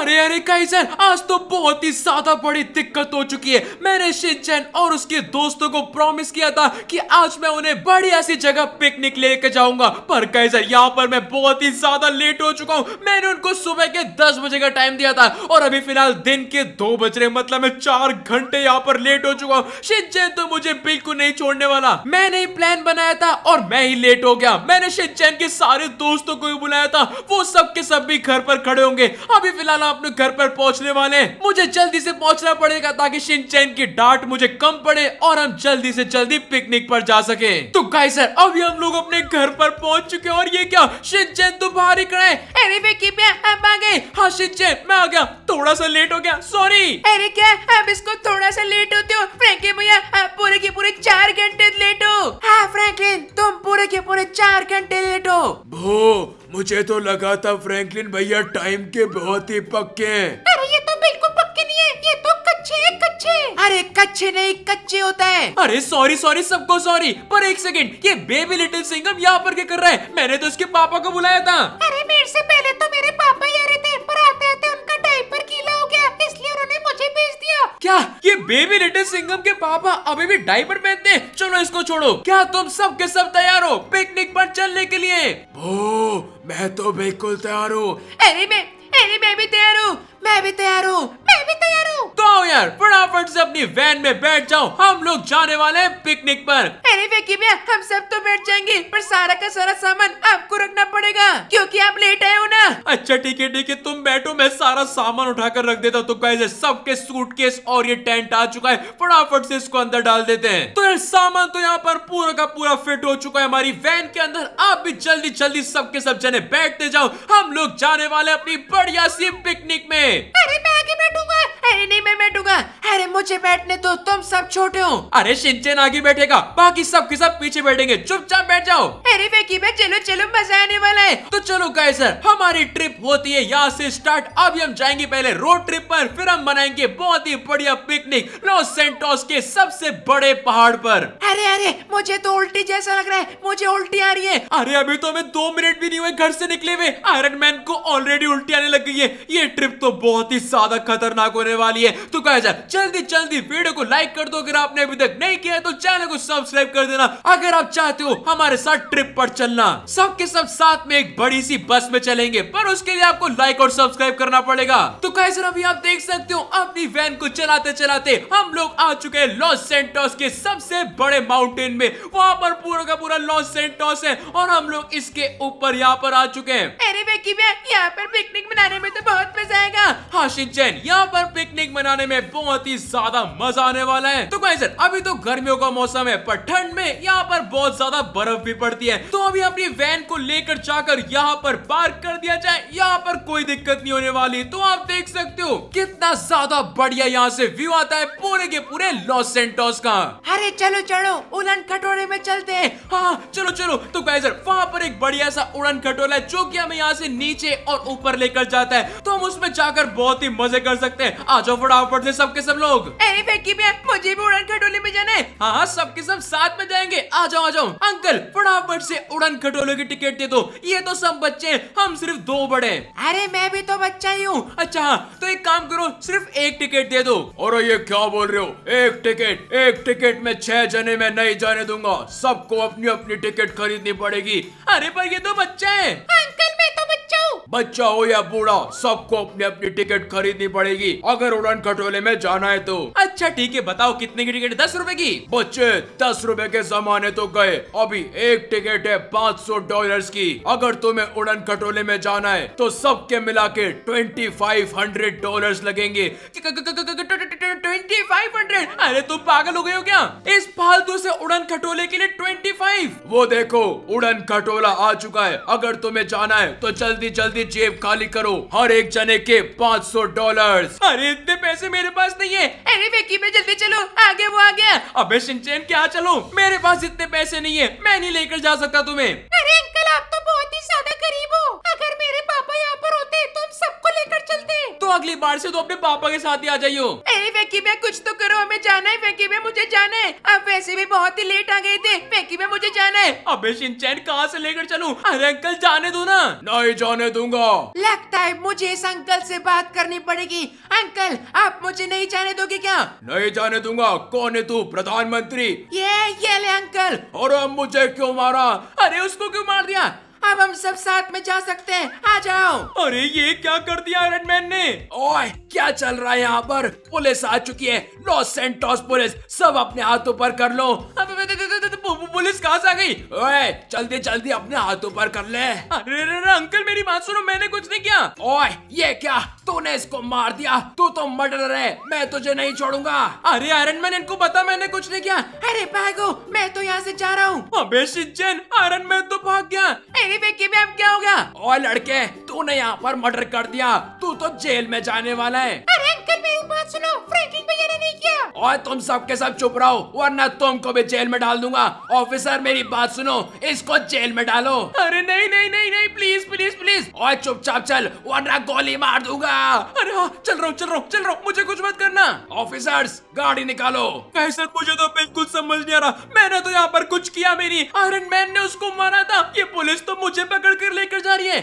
अरे अरे काइजन आज तो बहुत ही ज्यादा बड़ी दिक्कत हो चुकी है मैंने शिनचैन और उसके दोस्तों को प्रॉमिस किया था कि आज मैं उन्हें बड़ी ऐसी जगह पिकनिक लेके जाऊंगा पर काइजन यहाँ पर मैं बहुत ही ज्यादा लेट हो चुका हूँ मैंने उनको सुबह के दस बजे का टाइम दिया था और अभी फिलहाल दिन के दो बज रहे मतलब मैं चार घंटे यहाँ पर लेट हो चुका हूँ शिनचैन तो मुझे बिल्कुल नहीं छोड़ने वाला मैंने ही प्लान बनाया था और मैं ही लेट हो गया मैंने शिनचैन के सारे दोस्तों को भी बुलाया था वो सबके सब भी घर पर खड़े होंगे अभी फिलहाल अपने घर पर पहुंचने वाले मुझे जल्दी से पहुंचना पड़ेगा ताकि शिनचैन की डांट मुझे कम पड़े और हम जल्दी से जल्दी पिकनिक पर जा सके तो गाइस सर अभी हम लोग अपने घर पर पहुंच चुके और ये क्या शिनचैन तुम तो बाहर ही खड़ा है अरे विकी मैं अब आ गई हाँ शिनचैन मैं आ गया थोड़ा सा लेट हो गया सॉरी अरे क्या अब इसको थोड़ा सा लेट होते हो फ्रैंकलिन भैया आप पूरे के पूरे चार घंटे लेट हो हाँ फ्रैंकलिन तुम पूरे के पूरे चार घंटे लेट हो भो मुझे तो लगा था फ्रैंकलिन भैया टाइम के बहुत ही पक्के हैं अरे ये तो बिल्कुल पक्के नहीं है ये तो कच्चे हैं कच्चे अरे कच्चे नहीं कच्चे होता है अरे सॉरी सॉरी सबको सॉरी पर एक सेकंड ये बेबी लिटिल सिंगम यहाँ पर क्या कर रहा है मैंने तो उसके पापा को बुलाया था अरे मेरे से पहले तो मेरे क्या ये बेबी लिटिल सिंगम के पापा अभी भी डायपर पहनते हैं चलो इसको छोड़ो क्या तुम सब के सब तैयार हो पिकनिक पर चलने के लिए ओ मैं तो बिल्कुल तैयार हूँ अरे मैं अरे मैं भी तैयार हूँ मैं भी तैयार हूँ मैं भी तैयार आओ यार फटाफट से अपनी वैन में बैठ जाओ हम लोग जाने वाले हैं पिकनिक पर अरे विक्की भैया हम सब तो बैठ जाएंगे पर सारा का सारा सामान आपको रखना पड़ेगा क्योंकि आप लेट आए हो ना अच्छा ठीक है ठीक है तुम बैठो मैं सारा सामान उठाकर रख देता हूँ तो कैसे सबके केस और ये टेंट आ चुका है फटाफट से इसको अंदर डाल देते हैं तो सामान तो यहाँ पर पूरा का पूरा फिट हो चुका है हमारी वैन के अंदर आप भी जल्दी जल्दी सबके सब जने बैठते जाओ हम लोग जाने वाले अपनी बढ़िया सी पिकनिक में अरे मैं आगे बैठूंगा इन्हीं में बैठूंगा अरे मुझे बैठने तो तुम सब छोटे हो अरे सिंचन आगे बैठेगा बाकी सब के सब पीछे बैठेंगे चुपचाप बैठ जाओ अरे वेकी मैं चलो चलो मजा आने वाला है तो चलो गाय सर हमारी ट्रिप होती है यहाँ से स्टार्ट अभी हम जाएंगे पहले रोड ट्रिप पर फिर हम बनाएंगे बहुत ही बढ़िया पिकनिक लॉस सेंटोस के सबसे बड़े पहाड़ पर अरे अरे मुझे तो उल्टी जैसा लग रहा है मुझे उल्टी आ रही है अरे अभी तो हमें दो मिनट भी नहीं हुए घर से निकले हुए आयरन मैन को ऑलरेडी उल्टी आने लग गई है ये ट्रिप तो बहुत ही ज्यादा खतरनाक होने वाली है तो कहा जाए जल्दी जल्दी वीडियो को लाइक कर दो अगर आपने अभी तक नहीं किया तो चैनल को सब्सक्राइब कर देना अगर आप चाहते हो हमारे साथ ट्रिप पर चलना सबके सब साथ में एक बड़ी सी बस में चलेंगे पर उसके लिए आपको लाइक और सब्सक्राइब करना पड़ेगा तो कहे सर अभी आप देख सकते हो अपनी वैन को चलाते चलाते हम लोग आ चुके हैं लॉस सेंटोस के सबसे बड़े माउंटेन में वहाँ पर पूरा का पूरा लॉस सेंटोस है और हम लोग इसके ऊपर यहाँ पर आ चुके हैं अरे बेकी यहाँ पर पिकनिक मनाने में तो बहुत मजा आएगा हाशिम जैन यहाँ पर पिकनिक मनाने में बहुत ही ज्यादा मजा आने वाला है तो गाइजर अभी तो गर्मियों का मौसम है पर ठंड में यहाँ पर बहुत ज्यादा बर्फ भी पड़ती है तो अभी अपनी वैन को लेकर जाकर यहाँ पर पार्क कर दिया जाए यहाँ पर कोई दिक्कत नहीं होने वाली तो आप देख सकते हो कितना ज्यादा बढ़िया यहाँ से व्यू आता है पूरे के पूरे लॉस सेंटोस का अरे चलो चलो उड़न खटोले में चलते हैं हाँ चलो चलो तो गाइजर वहाँ पर एक बढ़िया सा उड़न खटोला है जो की हमें यहाँ से नीचे और ऊपर लेकर जाता है तो हम उसमें जाकर बहुत ही मजे कर सकते हैं आ जाओ फटाफट से सबके सब लोग अरे मुझे भी उड़न खटोले में जाना है हाँ, हाँ सबके सब साथ में जाएंगे आ जाओ आ जाओ अंकल फटाफट से उड़न खटोले की टिकट दे दो ये तो सब बच्चे हम सिर्फ दो बड़े अरे मैं भी तो बच्चा ही हूँ अच्छा हाँ तो एक काम करो सिर्फ एक टिकट दे दो और ये क्या बोल रहे हो एक टिकट एक टिकट में मैं छह जने में नहीं जाने दूंगा सबको अपनी अपनी टिकट खरीदनी पड़ेगी अरे पर ये तो बच्चे हैं हाँ, अंकल मैं तो बच्चे बच्चा हो या बूढ़ा सबको अपनी अपनी टिकट खरीदनी पड़ेगी अगर उड़न खटोले में जाना है तो अच्छा ठीक है बताओ कितने की टिकट दस रूपए की बच्चे दस रूपए के जमाने तो गए अभी एक टिकट है पाँच सौ डॉलर की अगर तुम्हें उड़न खटोले में जाना है तो सबके मिला के ट्वेंटी फाइव हंड्रेड डॉलर लगेंगे ट्वेंटी फाइव हंड्रेड अरे तुम पागल हो गए हो क्या इस फालतू से उड़न खटोले के लिए ट्वेंटी फाइव वो देखो उड़न खटोला आ चुका है अगर तुम्हें जाना है तो जल्दी जल्दी अपनी जेब खाली करो हर एक जने के पाँच सौ डॉलर अरे इतने पैसे मेरे पास नहीं है अरे वेकी में जल्दी चलो आगे वो आ गया अबे सिंचैन क्या चलो मेरे पास इतने पैसे नहीं है मैं नहीं लेकर जा सकता तुम्हें अरे अंकल आप तो बहुत ही ज्यादा गरीब हो अगर मेरे पापा यहाँ पर होते तो हम सबको लेकर चलते तो अगली बार ऐसी तो अपने पापा के साथ ही आ जाइयो अरे फेंकी भैया कुछ तो करो हमें जाना है फेंकी भैया मुझे जाना है अब वैसे भी बहुत ही लेट आ गए थे फेंकी भैया मुझे जाना है अबे शिनचैन कहाँ से लेकर चलूं अरे अंकल जाने दो ना नहीं जाने दूंगा लगता है मुझे इस अंकल से बात करनी पड़ेगी अंकल आप मुझे नहीं जाने दोगे क्या नहीं जाने दूंगा कौन है तू प्रधानमंत्री ये ये ले अंकल और मुझे क्यों मारा अरे उसको क्यों मार दिया अब हम सब साथ में जा सकते हैं आ जाओ अरे ये क्या कर दिया आयरन मैन ने ओए क्या चल रहा है यहाँ पर पुलिस आ चुकी है लॉस सेंटोस पुलिस सब अपने हाथों पर कर लो अब पुलिस कहाँ से आ गई ओए जल्दी जल्दी अपने हाथों पर कर ले अरे रे रे अंकल मेरी बात सुनो मैंने कुछ नहीं किया ओए ये क्या तूने इसको मार दिया तू तो मर्डर है मैं तुझे नहीं छोड़ूंगा अरे आयरन मैन इनको बता मैंने कुछ नहीं किया अरे भागो मैं तो यहाँ से जा रहा हूँ अबे आयरन मैन तो भाग गया अरे में अब क्या हो गया ओए लड़के तूने यहाँ पर मर्डर कर दिया तू तो जेल में जाने वाला है और तुम सबके सब चुप रहो वरना तुमको भी जेल में डाल दूंगा ऑफिसर मेरी बात सुनो इसको जेल में डालो अरे नहीं नहीं नहीं नहीं प्लीज प्लीज प्लीज और चुपचाप चल वरना गोली मार दूंगा अरे हाँ चल रहा चल रहा चल रहा मुझे कुछ मत करना ऑफिसर्स गाड़ी निकालो नहीं सर मुझे तो बिल्कुल समझ नहीं आ रहा मैंने तो यहाँ पर कुछ किया मेरी आयरन मैन ने उसको मारा था ये पुलिस तो मुझे पकड़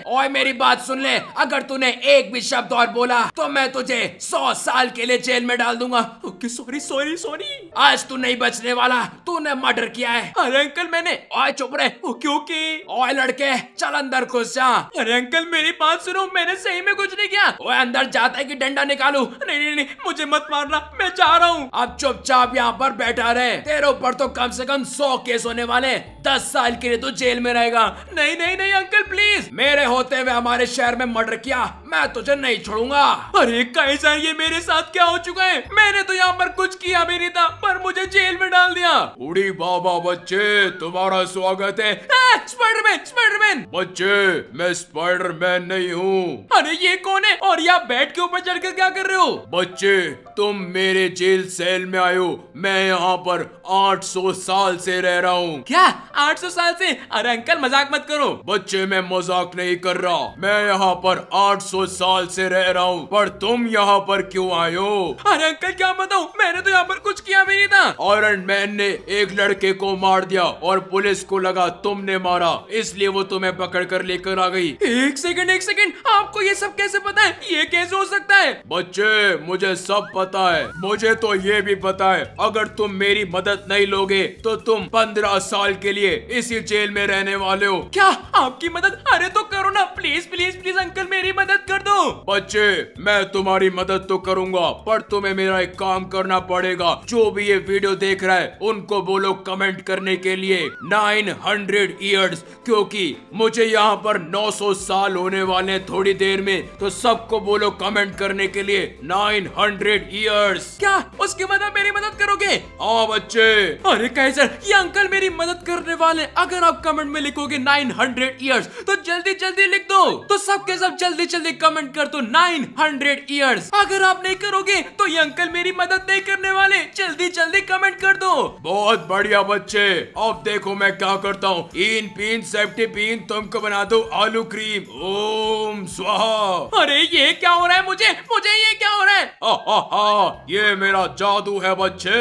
और मेरी बात सुन ले अगर तूने एक भी शब्द और बोला तो मैं तुझे सौ साल के लिए जेल में डाल दूंगा ओके सॉरी सॉरी सॉरी आज तू नहीं बचने वाला तूने मर्डर किया है अरे अंकल मैंने ओए चुप रहे ओके ओके और लड़के चल अंदर घुस जा अरे अंकल मेरी बात सुनो मैंने सही में कुछ नहीं किया ओए अंदर जाता है की डंडा निकालू नहीं नहीं नहीं मुझे मत मारना मैं जा रहा हूँ अब चुपचाप यहाँ पर बैठा रहे तेरे ऊपर तो कम से कम सौ केस होने वाले दस साल के लिए तो जेल में रहेगा नहीं नहीं नहीं अंकल प्लीज मेरे होते हुए हमारे शहर में मर्डर किया मैं तुझे नहीं छोड़ूंगा अरे कैसा ये मेरे साथ क्या हो चुका है मैंने तो यहाँ पर कुछ किया भी नहीं था पर मुझे जेल में डाल दिया उड़ी बाबा बच्चे तुम्हारा स्वागत है स्पाइडरमैन स्पाइडरमैन बच्चे मैं स्पाइडरमैन नहीं हूँ अरे ये कौन है और यहाँ बेड के ऊपर कर क्या कर रहे हो बच्चे तुम मेरे जेल सेल में आयो मैं यहाँ पर 800 साल से रह रहा हूँ क्या 800 साल से अरे अंकल मजाक मत करो बच्चे मैं मजाक नहीं कर रहा मैं यहाँ पर 800 साल से रह रहा हूँ पर तुम यहाँ पर क्यों आयो अरे अंकल क्या बताऊँ मैंने तो यहाँ पर कुछ किया भी नहीं था आयरन मैन ने एक लड़के को मार दिया और पुलिस को लगा तुमने मारा इसलिए वो तुम्हें पकड़ कर लेकर आ गई एक सेकंड एक सेकेंड आपको ये सब कैसे पता है ये कैसे हो सकता है बच्चे मुझे सब पता है मुझे तो ये भी पता है अगर तुम मेरी मदद नहीं लोगे तो तुम पंद्रह साल के लिए लिए इसी जेल में रहने वाले हो क्या आपकी मदद अरे तो करो ना प्लीज प्लीज प्लीज अंकल मेरी मदद कर दो बच्चे मैं तुम्हारी मदद तो करूंगा पर तुम्हें मेरा एक काम करना पड़ेगा जो भी ये वीडियो देख रहा है उनको बोलो कमेंट करने के लिए 900 हंड्रेड ईयर्स क्योंकि मुझे यहाँ पर 900 साल होने वाले थोड़ी देर में तो सबको बोलो कमेंट करने के लिए 900 हंड्रेड ईयर्स क्या उसकी मदद मेरी मदद करोगे हाँ बच्चे अरे कैसे ये अंकल मेरी मदद करने वाले अगर आप कमेंट में लिखोगे 900 हंड्रेड तो जल्दी जल्दी लिख दो तो सबके सब जल्दी जल्दी कमेंट कर दो 900 हंड्रेड अगर आप नहीं करोगे तो ये अंकल मेरी मदद नहीं करने वाले जल्दी जल्दी कमेंट कर दो बहुत बढ़िया बच्चे अब देखो मैं क्या करता हूँ इन पीन सेफ्टी पीन तुमको बना दो आलू क्रीम ओम स्वाहा अरे ये क्या हो रहा है मुझे मुझे ये क्या हो रहा है ये मेरा जादू है बच्चे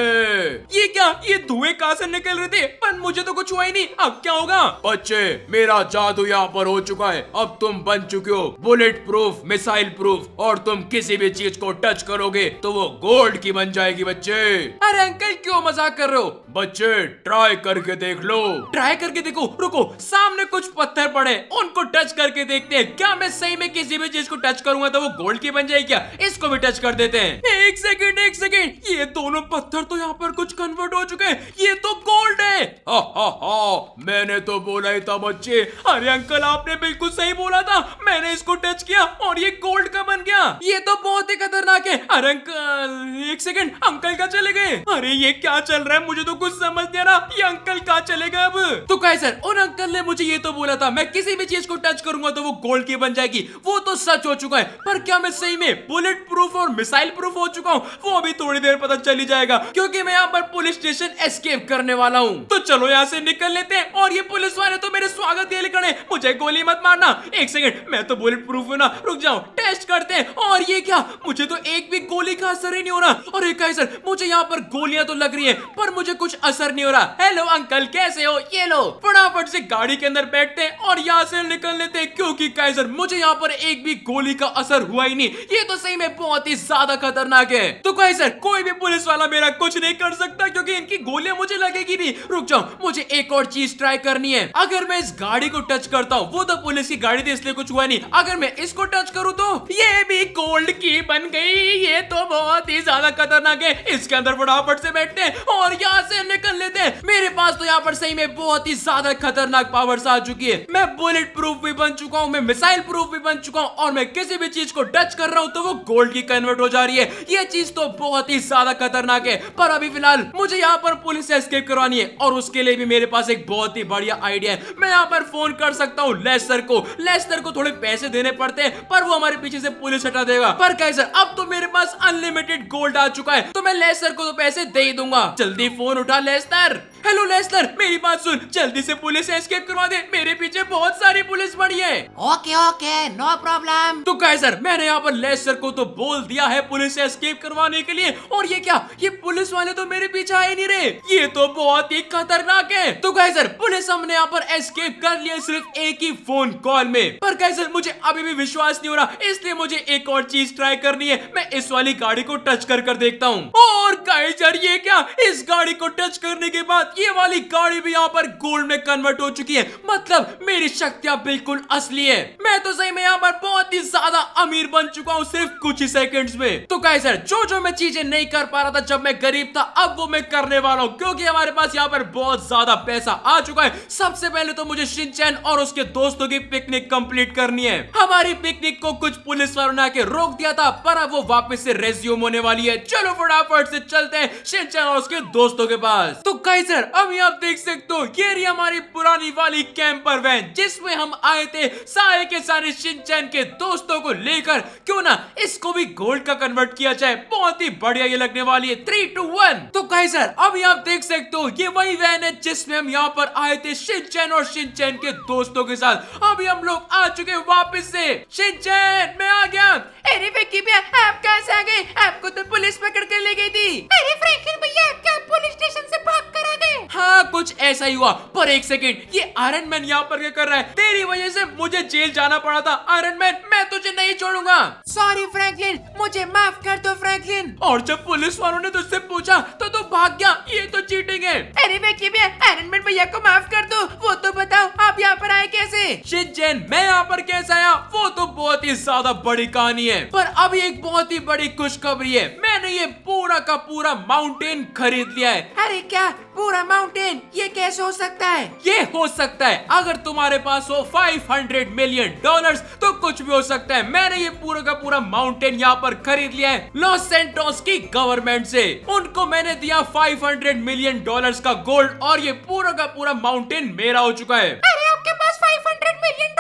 ये क्या ये धुए कहा से निकल रहे थे पर मुझे तो कुछ हुआ कोई नहीं अब क्या होगा बच्चे मेरा जादू यहाँ पर हो चुका है अब तुम बन चुके हो बुलेट प्रूफ मिसाइल प्रूफ और तुम किसी भी चीज को टच करोगे तो वो गोल्ड की बन जाएगी बच्चे अरे अंकल क्यों मजाक कर रहे हो बच्चे ट्राई करके देख लो ट्राई करके देखो रुको सामने कुछ पत्थर पड़े उनको टच करके देखते हैं क्या मैं सही में किसी भी चीज को टच करूंगा तो वो गोल्ड की बन जाएगी क्या इसको भी टच कर देते हैं एक सेकेंड एक सेकेंड ये दोनों पत्थर तो यहाँ पर कुछ कन्वर्ट हो चुके हैं ये तो गोल्ड है हा हा हा हाँ मैंने तो बोला ही था बच्चे अरे अंकल आपने बिल्कुल सही बोला था मैंने इसको टच किया और ये गोल्ड का बन गया ये तो बहुत ही खतरनाक है अरे अंकल एक सेकंड अंकल का चले गए अरे ये क्या चल रहा है मुझे तो कुछ समझ नहीं आ रहा ये अंकल का चले गए अब तो कहे सर और अंकल ने मुझे ये तो बोला था मैं किसी भी चीज को टच करूंगा तो वो गोल्ड की बन जाएगी वो तो सच हो चुका है पर क्या मैं सही में बुलेट प्रूफ और मिसाइल प्रूफ हो चुका हूँ वो अभी थोड़ी देर पता चली जाएगा क्योंकि मैं यहाँ पर पुलिस स्टेशन एस्केप करने वाला हूँ तो चलो यहाँ से निकल निकल लेते हैं और ये पुलिस वाले तो मेरे स्वागत के लिए खड़े मुझे गोली मत मारना एक सेकंड मैं तो बुलेट प्रूफ हूँ ना रुक जाओ टेस्ट करते हैं और ये क्या मुझे तो एक भी गोली का असर ही नहीं हो रहा और एक सर मुझे यहाँ पर गोलियां तो लग रही है पर मुझे कुछ असर नहीं हो रहा हेलो अंकल कैसे हो ये लो फटाफट से गाड़ी के अंदर बैठते हैं और यहाँ से निकल लेते हैं क्योंकि कैसर मुझे यहाँ पर एक भी गोली का असर हुआ ही नहीं ये तो सही में बहुत ही ज्यादा खतरनाक है तो कैसर कोई भी पुलिस वाला मेरा कुछ नहीं कर सकता क्योंकि इनकी गोलियां मुझे लगेगी नहीं रुक जाओ मुझे एक एक और चीज ट्राई करनी है अगर मैं इस गाड़ी को टच करता हूँ वो तो पुलिस की गाड़ी थी इसलिए कुछ हुआ नहीं अगर मैं इसको टच करूँ तो ये भी गोल्ड की बन गई ये तो बहुत ही ज्यादा खतरनाक है इसके अंदर फटाफट से बैठते हैं और यहाँ से निकल लेते हैं मेरे पास तो यहाँ पर सही में बहुत ही ज्यादा खतरनाक पावर आ चुकी है मैं बुलेट प्रूफ भी बन चुका हूँ मैं मिसाइल प्रूफ भी बन चुका हूँ और मैं किसी भी चीज को टच कर रहा हूँ तो वो गोल्ड की कन्वर्ट हो जा रही है ये चीज तो बहुत ही ज्यादा खतरनाक है पर अभी फिलहाल मुझे यहाँ पर पुलिस से एस्केप करवानी है और उसके लिए भी मेरे पास पास एक बहुत ही बढ़िया आइडिया है मैं यहाँ पर फोन कर सकता हूँ लेस्टर को लेस्टर को थोड़े पैसे देने पड़ते हैं पर वो हमारे पीछे से पुलिस हटा देगा पर कैसर अब तो मेरे पास अनलिमिटेड गोल्ड आ चुका है तो मैं लेस्टर को तो पैसे दे ही दूंगा जल्दी फोन उठा लेस्टर हेलो लेस्टर मेरी बात सुन जल्दी से पुलिस एस्केप करवा दे मेरे पीछे बहुत सारी पुलिस पड़ी है ओके ओके नो प्रॉब्लम तो कैसर मैंने यहाँ पर लेस्टर को तो बोल दिया है पुलिस एस्केप करवाने के लिए और ये क्या ये पुलिस वाले तो मेरे पीछे आए नहीं रहे ये तो बहुत ही खतरनाक है तो तो गाइजर पुलिस हमने यहाँ पर एस्केप कर लिया सिर्फ एक ही फोन कॉल में पर गाइजर मुझे अभी भी विश्वास नहीं हो रहा इसलिए मुझे एक और चीज ट्राई करनी है मैं इस वाली गाड़ी को टच कर कर देखता हूँ और गाइजर ये क्या इस गाड़ी को टच करने के बाद ये वाली गाड़ी भी यहाँ पर गोल्ड में कन्वर्ट हो चुकी है मतलब मेरी शक्तियाँ बिल्कुल असली है मैं तो सही में यहाँ पर बहुत ही ज्यादा अमीर बन चुका हूँ सिर्फ कुछ ही सेकेंड में तो गाइजर जो जो मैं चीजें नहीं कर पा रहा था जब मैं गरीब था अब वो मैं करने वाला हूँ क्योंकि हमारे पास यहाँ पर बहुत ज्यादा पैसा आ चुका है सबसे पहले तो मुझे शिनचैन और उसके दोस्तों की पिकनिक कंप्लीट करनी है हमारी पिकनिक को कुछ पुलिस वालों ने आके रोक दिया था पर अब वो वापस से रेज्यूम होने वाली है चलो फटाफट से चलते हैं शिनचैन और उसके दोस्तों के पास तो कई सर अभी आप देख सकते हो ये रही हमारी पुरानी वाली कैंपर वैन जिसमे हम आए थे सारे के सारे शिनचैन के दोस्तों को लेकर क्यों ना इसको भी गोल्ड का कन्वर्ट किया जाए बहुत ही बढ़िया ये लगने वाली है थ्री टू वन तो कई सर अभी आप देख सकते हो ये वही वैन है जिसमें हम हम यहाँ पर आए थे शिनचैन और शिनचैन के दोस्तों के साथ अभी हम लोग आ चुके वापस से शिनचैन मैं आ गया अरे विक्की भैया आप कैसे आ गए आपको तो पुलिस पकड़ कर ले गई थी अरे फ्रैंकलिन भैया क्या पुलिस स्टेशन से भाग कर आ गए हाँ कुछ ऐसा ही हुआ पर एक सेकंड ये आयरन मैन यहाँ पर क्या कर रहा है तेरी वजह से मुझे जेल जाना पड़ा था आयरन मैन मैं नहीं छोड़ूंगा सॉरी फ्रैंकलिन मुझे माफ कर दो फ्रैंकलिन और जब पुलिस वालों ने तुझसे पूछा तो तू भाग गया ये तो चीटिंग है अरे बेटी भैया भैया को माफ कर दो वो तो बताओ आप यहाँ पर आए कैसे जैन मैं यहाँ पर कैसे आया वो तो बहुत ही ज्यादा बड़ी कहानी है पर अब एक बहुत ही बड़ी खुशखबरी है मैंने ये पूरा का पूरा माउंटेन खरीद लिया है अरे क्या पूरा माउंटेन ये कैसे हो सकता है ये हो सकता है अगर तुम्हारे पास हो 500 मिलियन डॉलर्स तो कुछ भी हो सकता है मैंने ये पूरा का पूरा माउंटेन यहाँ पर खरीद लिया है लॉस सेंटोस की गवर्नमेंट से उनको मैंने दिया 500 मिलियन डॉलर्स का गोल्ड और ये पूरा का पूरा माउंटेन मेरा हो चुका है अरे आपके पास 500 मिलियन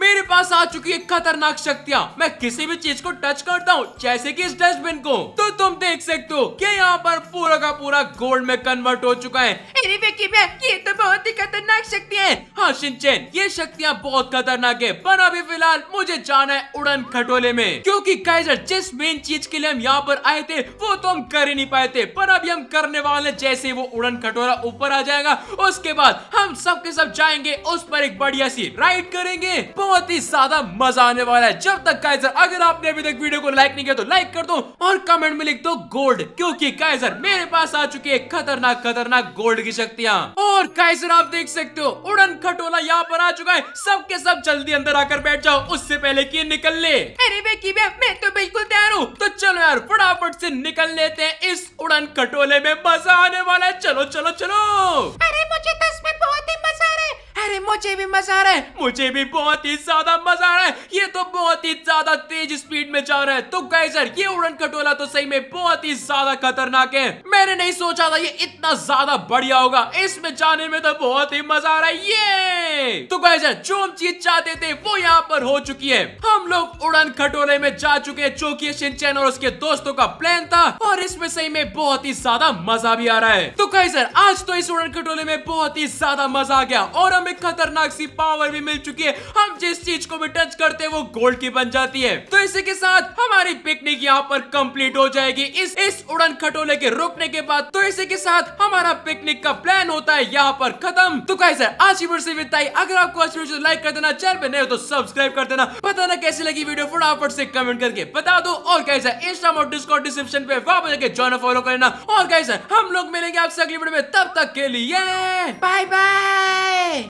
मेरे पास आ चुकी है खतरनाक शक्तियाँ मैं किसी भी चीज को टच करता हूँ जैसे की इस डस्टबिन को तो तुम देख सकते हो कि यहाँ पर पूरा का पूरा गोल्ड में कन्वर्ट हो चुका है ये तो बहुत ही खतरनाक शक्ति है हाँ सिंचन ये शक्तियाँ बहुत खतरनाक है पर अभी फिलहाल मुझे जाना है उड़न खटोले में क्यूँकी कैजर जिस मेन चीज के लिए हम यहाँ पर आए थे वो तो हम कर ही नहीं पाए थे पर अभी हम करने वाले जैसे वो उड़न खटोला ऊपर आ जाएगा उसके बाद हम सबके सब जाएंगे उस पर एक बढ़िया सी राइड करेंगे बहुत ही ज्यादा मजा आने वाला है जब तक काइजर अगर आपने अभी तक वीडियो को लाइक नहीं किया तो लाइक कर दो और कमेंट में लिख दो गोल्ड क्योंकि काइजर मेरे पास आ चुकी है खतरनाक खतरनाक गोल्ड की शक्तियाँ और काइजर आप देख सकते हो उड़न खटोला यहाँ पर आ चुका है सबके सब जल्दी अंदर आकर बैठ जाओ उससे पहले की निकल ले अरे बेकी बे, मैं तो बिल्कुल तैयार हूँ तो चलो यार फटाफट से निकल लेते हैं इस उड़न खटोले में मजा आने वाला है चलो चलो चलो अरे मुझे तो इसमें बहुत ही मजा आ रहा है अरे मुझे भी मजा आ रहा है मुझे भी बहुत ही ज्यादा मजा आ रहा है ये तो बहुत ही ज्यादा तेज स्पीड में जा रहा है तो गाइजर ये उड़न कटोला तो सही में बहुत ही ज्यादा खतरनाक है मैंने नहीं सोचा था ये इतना ज्यादा बढ़िया होगा इसमें जाने में तो बहुत ही मजा आ रहा है ये तो गाइजर जो हम चीज चाहते थे वो यहाँ पर हो चुकी है हम लोग उड़न खटोले में जा चुके हैं जो की और उसके दोस्तों का प्लान था और इसमें सही में बहुत ही ज्यादा मजा भी आ रहा है तो गाइजर आज तो इस उड़न खटोले में बहुत ही ज्यादा मजा आ गया और हमें खतरनाक सी पावर भी मिल चुकी है हम जिस चीज को भी टच करते हैं वो गोल्ड की बन जाती है तो इसी के साथ हमारी पिकनिक यहाँ पर कंप्लीट हो जाएगी इस इस उड़न खटोले के रोकने के बाद तो इसी के साथ हमारा पिकनिक का प्लान होता है यहाँ पर खत्म तो कैसे आज की वीडियो से विताई अगर आपको अच्छी वीडियो लाइक कर देना चैनल पे नहीं हो तो सब्सक्राइब कर देना बताना कैसी लगी वीडियो फटाफट से कमेंट करके बता दो और कैसे इंस्टाम और डिस्कॉर्ड डिस्क्रिप्शन पे वहां ज्वाइन फॉलो करना और कैसे हम लोग मिलेंगे आपसे अगली वीडियो में तब तक के लिए बाय बाय